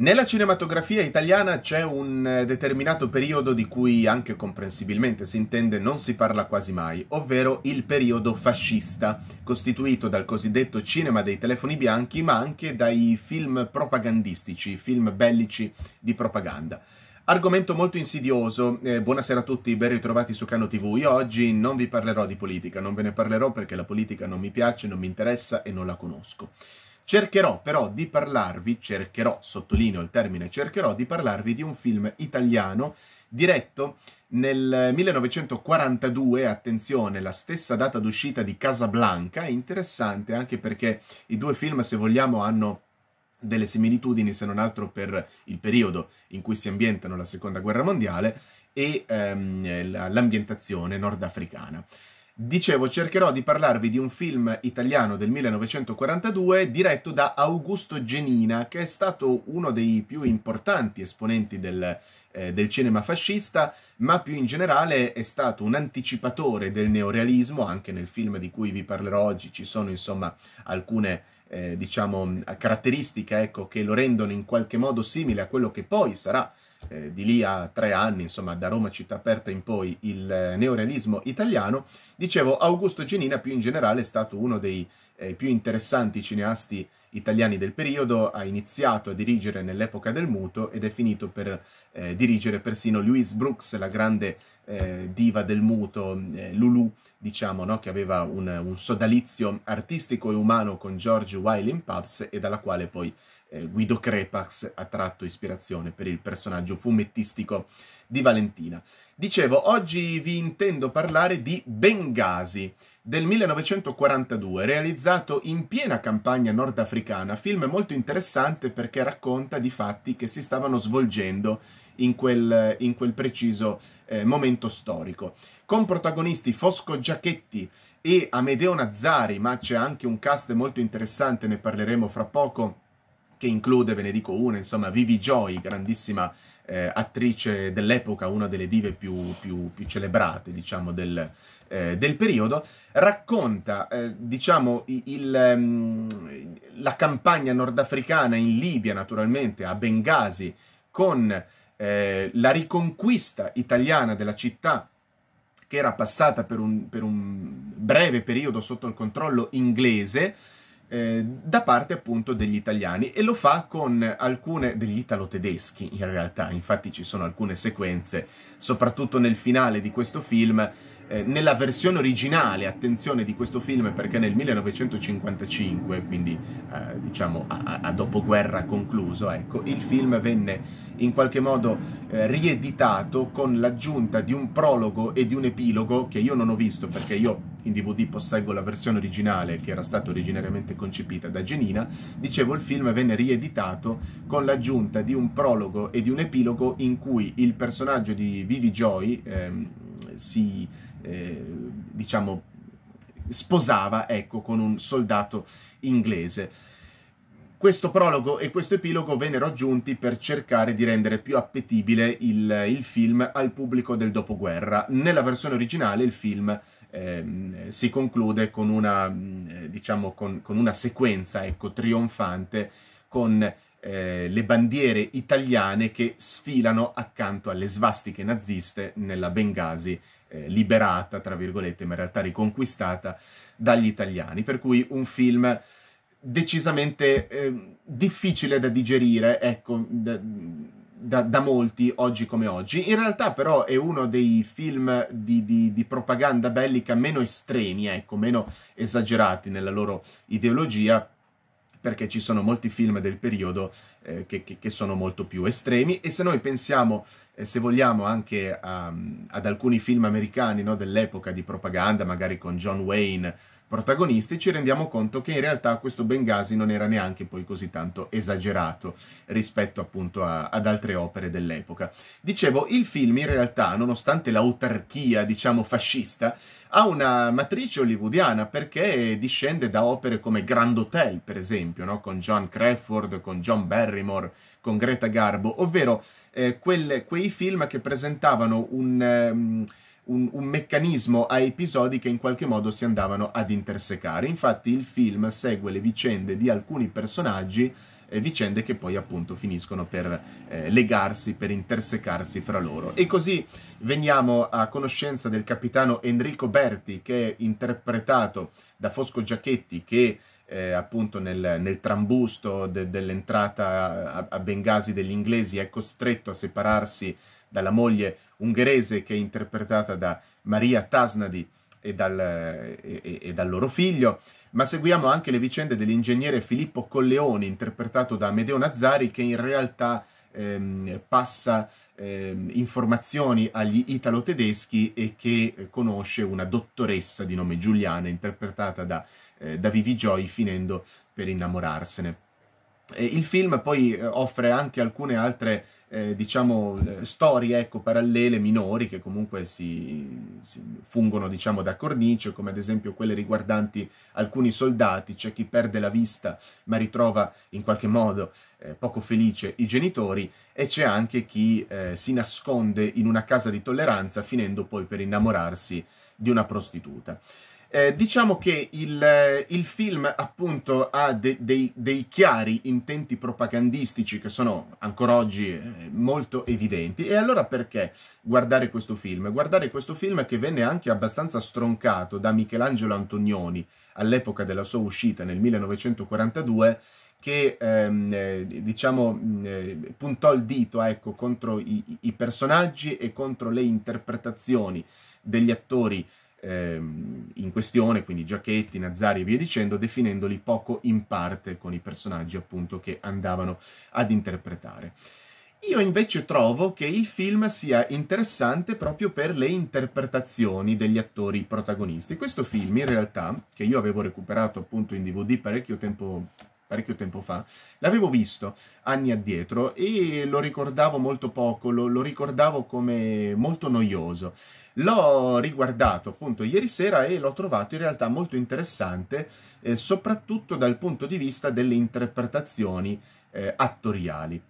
Nella cinematografia italiana c'è un eh, determinato periodo di cui anche comprensibilmente si intende non si parla quasi mai, ovvero il periodo fascista, costituito dal cosiddetto cinema dei telefoni bianchi, ma anche dai film propagandistici, film bellici di propaganda. Argomento molto insidioso, eh, buonasera a tutti, ben ritrovati su Cano TV. Io oggi non vi parlerò di politica, non ve ne parlerò perché la politica non mi piace, non mi interessa e non la conosco. Cercherò però di parlarvi, cercherò, sottolineo il termine cercherò, di parlarvi di un film italiano diretto nel 1942, attenzione, la stessa data d'uscita di Casablanca, è interessante anche perché i due film, se vogliamo, hanno delle similitudini, se non altro per il periodo in cui si ambientano la Seconda Guerra Mondiale e ehm, l'ambientazione nordafricana. Dicevo, cercherò di parlarvi di un film italiano del 1942 diretto da Augusto Genina, che è stato uno dei più importanti esponenti del, eh, del cinema fascista, ma più in generale è stato un anticipatore del neorealismo, anche nel film di cui vi parlerò oggi ci sono insomma alcune eh, diciamo, caratteristiche ecco, che lo rendono in qualche modo simile a quello che poi sarà eh, di lì a tre anni, insomma da Roma città aperta in poi, il eh, neorealismo italiano, dicevo Augusto Genina più in generale è stato uno dei eh, più interessanti cineasti italiani del periodo, ha iniziato a dirigere nell'epoca del muto ed è finito per eh, dirigere persino Louise Brooks, la grande eh, diva del muto, eh, Lulu, diciamo, no? che aveva un, un, sodalizio artistico e umano con George Wiley in Pubs e dalla quale poi eh, Guido Crepax ha tratto ispirazione per il personaggio fumettistico di Valentina. Dicevo, oggi vi intendo parlare di Benghazi del 1942, realizzato in piena campagna nordafricana, film molto interessante perché racconta di fatti che si stavano svolgendo in quel, in quel preciso eh, momento storico, con protagonisti Fosco Giachetti e Amedeo Nazzari, ma c'è anche un cast molto interessante, ne parleremo fra poco che include, ve ne dico una, insomma, Vivi Joy, grandissima eh, attrice dell'epoca, una delle dive più, più, più celebrate, diciamo, del, eh, del periodo, racconta, eh, diciamo, il, il, ehm, la campagna nordafricana in Libia, naturalmente, a Benghazi, con eh, la riconquista italiana della città che era passata per un, per un breve periodo sotto il controllo inglese, eh, da parte appunto degli italiani e lo fa con alcune degli italo-tedeschi in realtà, infatti ci sono alcune sequenze, soprattutto nel finale di questo film, eh, nella versione originale, attenzione di questo film perché nel 1955, quindi eh, diciamo a, a, dopoguerra concluso, ecco, il film venne in qualche modo eh, rieditato con l'aggiunta di un prologo e di un epilogo che io non ho visto perché io in DVD posseggo la versione originale che era stata originariamente concepita da Genina, dicevo il film venne rieditato con l'aggiunta di un prologo e di un epilogo in cui il personaggio di Vivi Joy ehm, si, eh, diciamo, sposava ecco, con un soldato inglese. Questo prologo e questo epilogo vennero aggiunti per cercare di rendere più appetibile il, il film al pubblico del dopoguerra. Nella versione originale il film Ehm, si conclude con una, mm, eh, diciamo, con, con una sequenza ecco, trionfante con eh, le bandiere italiane che sfilano accanto alle svastiche naziste nella Bengasi eh, liberata, tra virgolette, ma in realtà riconquistata dagli italiani. Per cui un film decisamente eh, difficile da digerire, ecco, da, da, da, molti oggi come oggi. In realtà, però, è uno dei film di, di, di, propaganda bellica meno estremi, ecco, meno esagerati nella loro ideologia, perché ci sono molti film del periodo eh, che, che, che, sono molto più estremi. E se noi pensiamo, eh, se vogliamo, anche a, ehm, ad alcuni film americani no, dell'epoca di propaganda, magari con John Wayne protagonisti, ci rendiamo conto che in realtà questo Benghazi non era neanche poi così tanto esagerato rispetto appunto a, ad altre opere dell'epoca. Dicevo, il film in realtà, nonostante l'autarchia, diciamo, fascista, ha una matrice hollywoodiana perché discende da opere come Grand Hotel, per esempio, no? con John Crawford, con John Barrymore, con Greta Garbo, ovvero eh, quelle, quei film che presentavano un... Um, un, un, meccanismo a episodi che in qualche modo si andavano ad intersecare. Infatti il film segue le vicende di alcuni personaggi, eh, vicende che poi appunto finiscono per eh, legarsi, per intersecarsi fra loro. E così veniamo a conoscenza del capitano Enrico Berti, che è interpretato da Fosco Giachetti, che eh, appunto nel, nel trambusto de, dell'entrata a, a Bengasi degli inglesi è costretto a separarsi dalla moglie ungherese che è interpretata da Maria Tasnadi e dal, e, e dal loro figlio, ma seguiamo anche le vicende dell'ingegnere Filippo Colleoni, interpretato da Amedeo Nazzari, che in realtà ehm, passa ehm, informazioni agli italo-tedeschi e che conosce una dottoressa di nome Giuliana, interpretata da, eh, da Vivi Joy, finendo per innamorarsene. E il film poi eh, offre anche alcune altre eh, diciamo, eh, storie ecco, parallele minori che comunque si, si fungono diciamo, da cornice, come ad esempio quelle riguardanti alcuni soldati, c'è cioè chi perde la vista ma ritrova in qualche modo eh, poco felice i genitori e c'è anche chi eh, si nasconde in una casa di tolleranza finendo poi per innamorarsi di una prostituta. Eh, diciamo che il, eh, il, film appunto ha de, dei, dei, chiari intenti propagandistici che sono ancora oggi eh, molto evidenti e allora perché guardare questo film? Guardare questo film che venne anche abbastanza stroncato da Michelangelo Antonioni all'epoca della sua uscita nel 1942 che ehm, eh, diciamo eh, puntò il dito ecco, contro i, i personaggi e contro le interpretazioni degli attori ehm, in questione, quindi Giachetti, nazari e via dicendo, definendoli poco in parte con i personaggi appunto che andavano ad interpretare. Io invece trovo che il film sia interessante proprio per le interpretazioni degli attori protagonisti. Questo film in realtà, che io avevo recuperato appunto in DVD parecchio tempo, parecchio tempo fa, l'avevo visto anni addietro e lo ricordavo molto poco, lo, lo ricordavo come molto noioso. L'ho riguardato appunto ieri sera e l'ho trovato in realtà molto interessante, eh, soprattutto dal punto di vista delle interpretazioni eh, attoriali.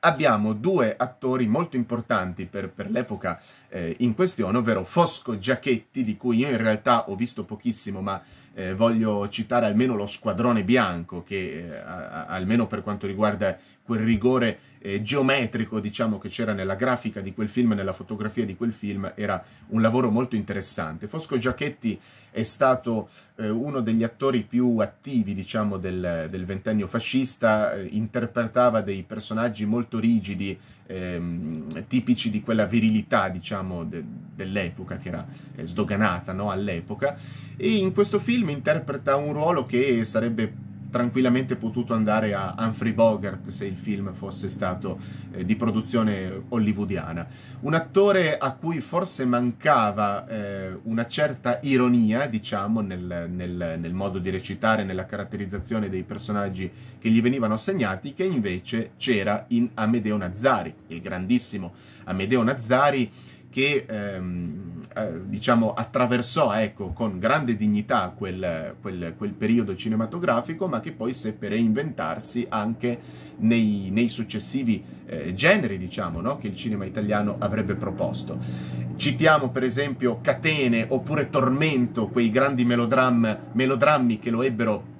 Abbiamo due attori molto importanti per, per l'epoca eh, in questione, ovvero Fosco Giachetti, di cui io in realtà ho visto pochissimo, ma eh, voglio citare almeno lo squadrone bianco, che eh, a, almeno per quanto riguarda quel rigore eh, geometrico, diciamo, che c'era nella grafica di quel film, nella fotografia di quel film, era un lavoro molto interessante. Fosco Giachetti è stato eh, uno degli attori più attivi, diciamo, del, del ventennio fascista, eh, interpretava dei personaggi molto rigidi, ehm, tipici di quella virilità, diciamo, de, dell'epoca, che era eh, sdoganata no? all'epoca, e in questo film interpreta un ruolo che sarebbe tranquillamente potuto andare a Humphrey Bogart se il film fosse stato eh, di produzione hollywoodiana. Un attore a cui forse mancava eh, una certa ironia, diciamo, nel, nel, nel, modo di recitare, nella caratterizzazione dei personaggi che gli venivano assegnati, che invece c'era in Amedeo Nazzari, il grandissimo Amedeo Nazzari che ehm, eh, diciamo attraversò ecco, con grande dignità quel, quel, quel, periodo cinematografico, ma che poi seppe reinventarsi anche nei, nei successivi eh, generi diciamo, no? che il cinema italiano avrebbe proposto. Citiamo per esempio Catene oppure Tormento, quei grandi melodrammi che lo ebbero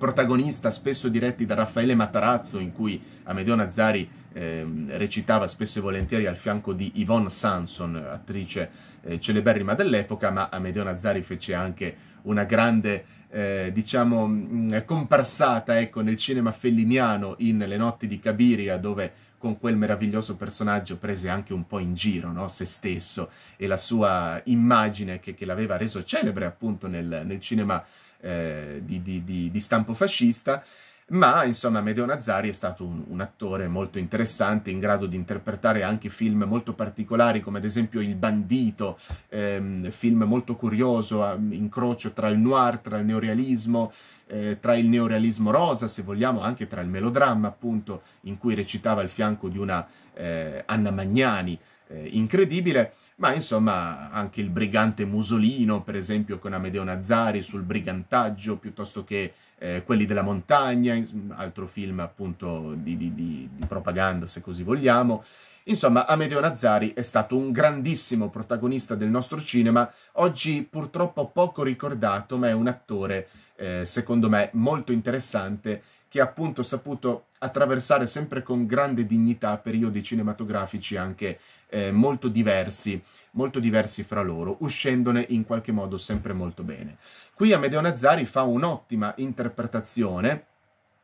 protagonista, spesso diretti da Raffaele Matarazzo, in cui Amedeo Nazzari eh, recitava spesso e volentieri al fianco di Yvonne Sanson, attrice eh, celeberrima dell'epoca, ma Amedeo Nazzari fece anche una grande, eh, diciamo, mh, mm, comparsata ecco, nel cinema felliniano in Le notti di Cabiria, dove con quel meraviglioso personaggio prese anche un po' in giro no? se stesso e la sua immagine che, che l'aveva reso celebre appunto nel, nel cinema eh, di, di, di, di, stampo fascista, ma insomma Medeo Nazari è stato un, un, attore molto interessante, in grado di interpretare anche film molto particolari come ad esempio Il Bandito, ehm, film molto curioso, incrocio tra il noir, tra il neorealismo, eh, tra il neorealismo rosa, se vogliamo, anche tra il melodramma, appunto, in cui recitava al fianco di una eh, Anna Magnani eh, incredibile, ma insomma anche il brigante Musolino, per esempio, con Amedeo Nazzari sul brigantaggio, piuttosto che eh, quelli della montagna, altro film appunto di, di, di, di propaganda, se così vogliamo. Insomma, Amedeo Nazzari è stato un grandissimo protagonista del nostro cinema, oggi purtroppo poco ricordato, ma è un attore eh, secondo me molto interessante, che ha appunto saputo attraversare sempre con grande dignità periodi cinematografici anche eh, molto diversi, molto diversi fra loro, uscendone in qualche modo sempre molto bene. Qui Amedeo Nazzari fa un'ottima interpretazione,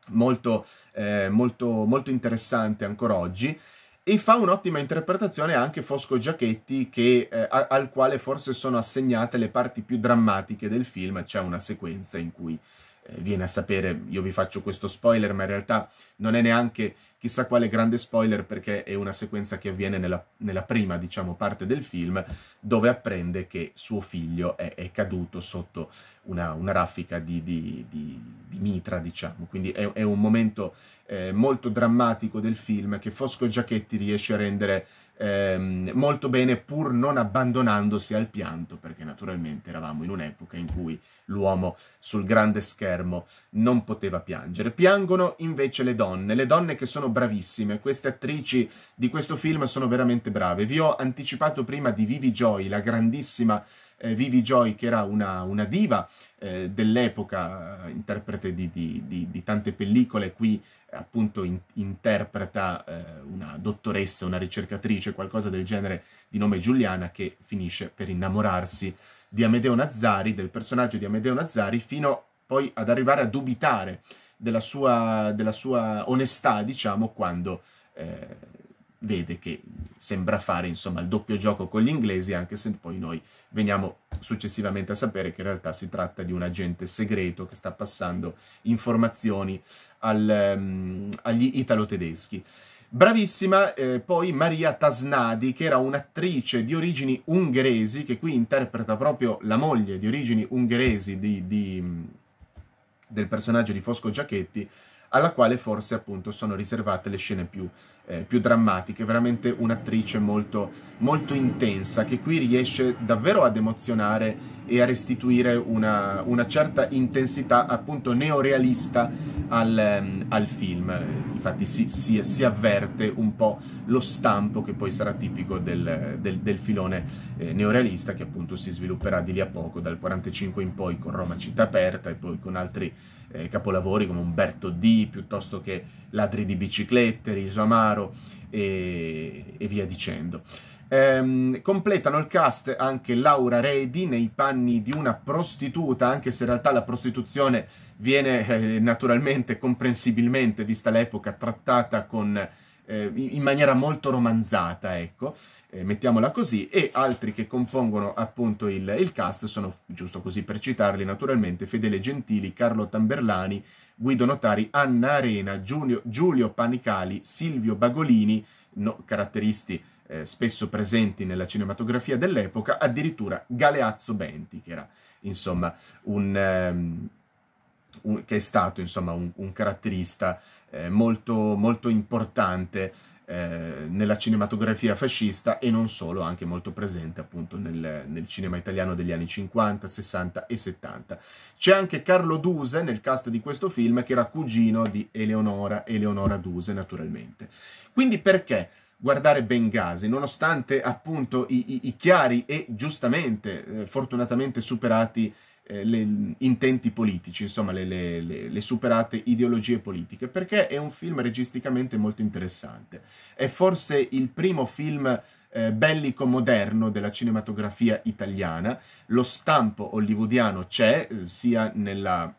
molto, eh, molto, molto interessante ancora oggi, e fa un'ottima interpretazione anche Fosco Giachetti, che, eh, al quale forse sono assegnate le parti più drammatiche del film. C'è una sequenza in cui eh, viene a sapere, io vi faccio questo spoiler, ma in realtà non è neanche chissà quale grande spoiler perché è una sequenza che avviene nella, nella prima, diciamo, parte del film dove apprende che suo figlio è, è caduto sotto una, una raffica di, di, di, di, mitra, diciamo. Quindi è, è un momento eh, molto drammatico del film che Fosco Giachetti riesce a rendere Ehm, molto bene pur non abbandonandosi al pianto, perché naturalmente eravamo in un'epoca in cui l'uomo sul grande schermo non poteva piangere. Piangono invece le donne, le donne che sono bravissime, queste attrici di questo film sono veramente brave. Vi ho anticipato prima di Vivi Joy, la grandissima eh, Vivi Joy che era una, una diva eh, dell'epoca, eh, interprete di, di, di, di, tante pellicole, qui eh, appunto in, interpreta eh, una dottoressa, una ricercatrice, qualcosa del genere di nome Giuliana che finisce per innamorarsi di Amedeo Nazzari, del personaggio di Amedeo Nazzari, fino poi ad arrivare a dubitare della sua, della sua onestà, diciamo, quando eh, vede che sembra fare insomma il doppio gioco con gli inglesi, anche se poi noi veniamo successivamente a sapere che in realtà si tratta di un agente segreto che sta passando informazioni al, um, agli italo-tedeschi. Bravissima eh, poi Maria Tasnadi, che era un'attrice di origini ungheresi, che qui interpreta proprio la moglie di origini ungheresi di, di, del personaggio di Fosco Giachetti, alla quale forse appunto sono riservate le scene più, eh, più drammatiche, veramente un'attrice molto, molto intensa che qui riesce davvero ad emozionare e a restituire una, una certa intensità appunto neorealista al, ehm, al film, infatti si, si, si, avverte un po' lo stampo che poi sarà tipico del, del, del filone eh, neorealista che appunto si svilupperà di lì a poco dal 45 in poi con Roma città aperta e poi con altri eh, capolavori come Umberto D, piuttosto che Ladri di biciclette, Riso Amaro e, e via dicendo. Ehm, completano il cast anche Laura Redi nei panni di una prostituta, anche se in realtà la prostituzione viene eh, naturalmente, comprensibilmente, vista l'epoca, trattata con, eh, in maniera molto romanzata, ecco eh, mettiamola così, e altri che compongono appunto il, il, cast sono, giusto così per citarli naturalmente, Fedele Gentili, Carlo Tamberlani, Guido Notari, Anna Arena, Giulio, Giulio Panicali, Silvio Bagolini, no, caratteristi eh, spesso presenti nella cinematografia dell'epoca, addirittura Galeazzo Benti, che era insomma un... Um, un che è stato insomma un, un caratterista eh, molto, molto importante eh, nella cinematografia fascista e non solo, anche molto presente appunto nel, nel cinema italiano degli anni 50, 60 e 70. C'è anche Carlo Duse nel cast di questo film che era cugino di Eleonora, Eleonora Duse naturalmente. Quindi perché? guardare Benghazi, nonostante appunto i, i, i chiari e giustamente, eh, fortunatamente superati eh, gli intenti politici, insomma le, le, le, le, superate ideologie politiche, perché è un film registicamente molto interessante. È forse il primo film eh, bellico moderno della cinematografia italiana. Lo stampo hollywoodiano c'è, eh, sia nella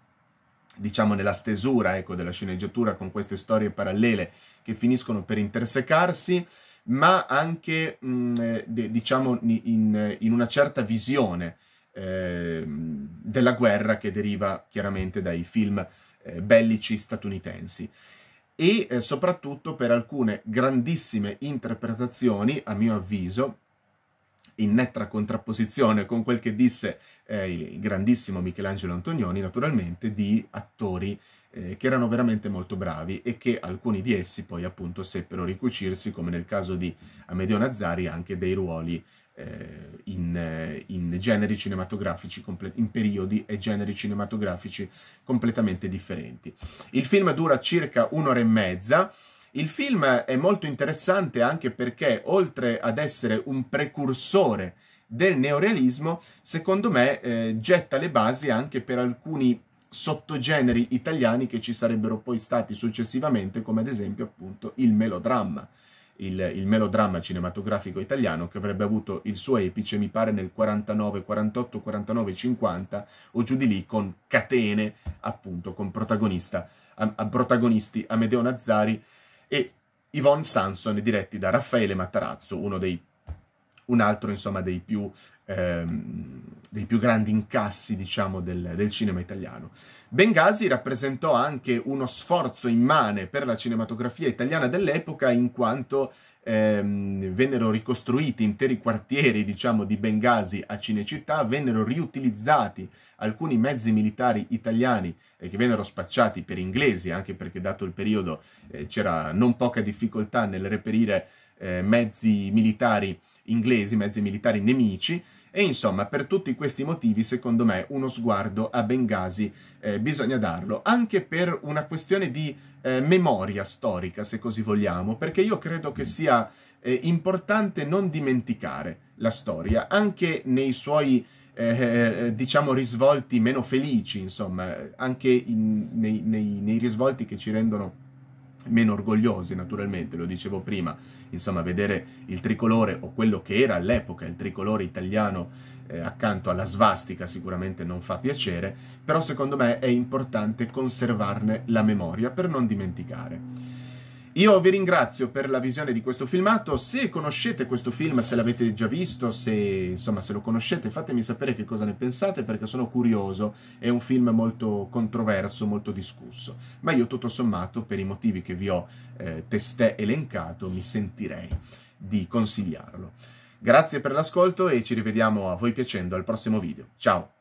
diciamo nella stesura ecco, della sceneggiatura con queste storie parallele che finiscono per intersecarsi, ma anche mh, mm, eh, de, diciamo in, in, una certa visione Ehm, della guerra che deriva chiaramente dai film eh, bellici statunitensi e eh, soprattutto per alcune grandissime interpretazioni, a mio avviso, in netta contrapposizione con quel che disse eh, il grandissimo Michelangelo Antonioni, naturalmente, di attori eh, che erano veramente molto bravi e che alcuni di essi poi appunto seppero ricucirsi, come nel caso di Amedeo Nazzari, anche dei ruoli eh, in, eh, in, generi cinematografici, in periodi e generi cinematografici completamente differenti. Il film dura circa un'ora e mezza. Il film è molto interessante anche perché, oltre ad essere un precursore del neorealismo, secondo me eh, getta le basi anche per alcuni sottogeneri italiani che ci sarebbero poi stati successivamente, come ad esempio appunto il melodramma il, il melodramma cinematografico italiano che avrebbe avuto il suo epice, mi pare, nel 49, 48, 49, 50 o giù di lì con Catene, appunto, con protagonista, a, a protagonisti Amedeo Nazzari e Yvonne Sanson, diretti da Raffaele Matarazzo, uno dei un altro insomma dei più, ehm, dei più grandi incassi diciamo del, del cinema italiano. Benghazi rappresentò anche uno sforzo immane per la cinematografia italiana dell'epoca in quanto Ehm, vennero ricostruiti interi quartieri, diciamo, di Benghazi a Cinecittà, vennero riutilizzati alcuni mezzi militari italiani eh, che vennero spacciati per inglesi, anche perché dato il periodo eh, c'era non poca difficoltà nel reperire eh, mezzi militari inglesi, mezzi militari nemici, e insomma, per tutti questi motivi, secondo me, uno sguardo a Benghazi eh, bisogna darlo, anche per una questione di eh, memoria storica, se così vogliamo, perché io credo che sia eh, importante non dimenticare la storia, anche nei suoi, eh, eh, diciamo, risvolti meno felici, insomma, anche in, nei, nei, nei risvolti che ci rendono meno orgogliosi naturalmente, lo dicevo prima, insomma vedere il tricolore o quello che era all'epoca il tricolore italiano eh, accanto alla svastica sicuramente non fa piacere, però secondo me è importante conservarne la memoria per non dimenticare. Io vi ringrazio per la visione di questo filmato, se conoscete questo film, se l'avete già visto, se insomma se lo conoscete fatemi sapere che cosa ne pensate perché sono curioso, è un film molto controverso, molto discusso, ma io tutto sommato per i motivi che vi ho eh, testé elencato mi sentirei di consigliarlo. Grazie per l'ascolto e ci rivediamo a voi piacendo al prossimo video. Ciao!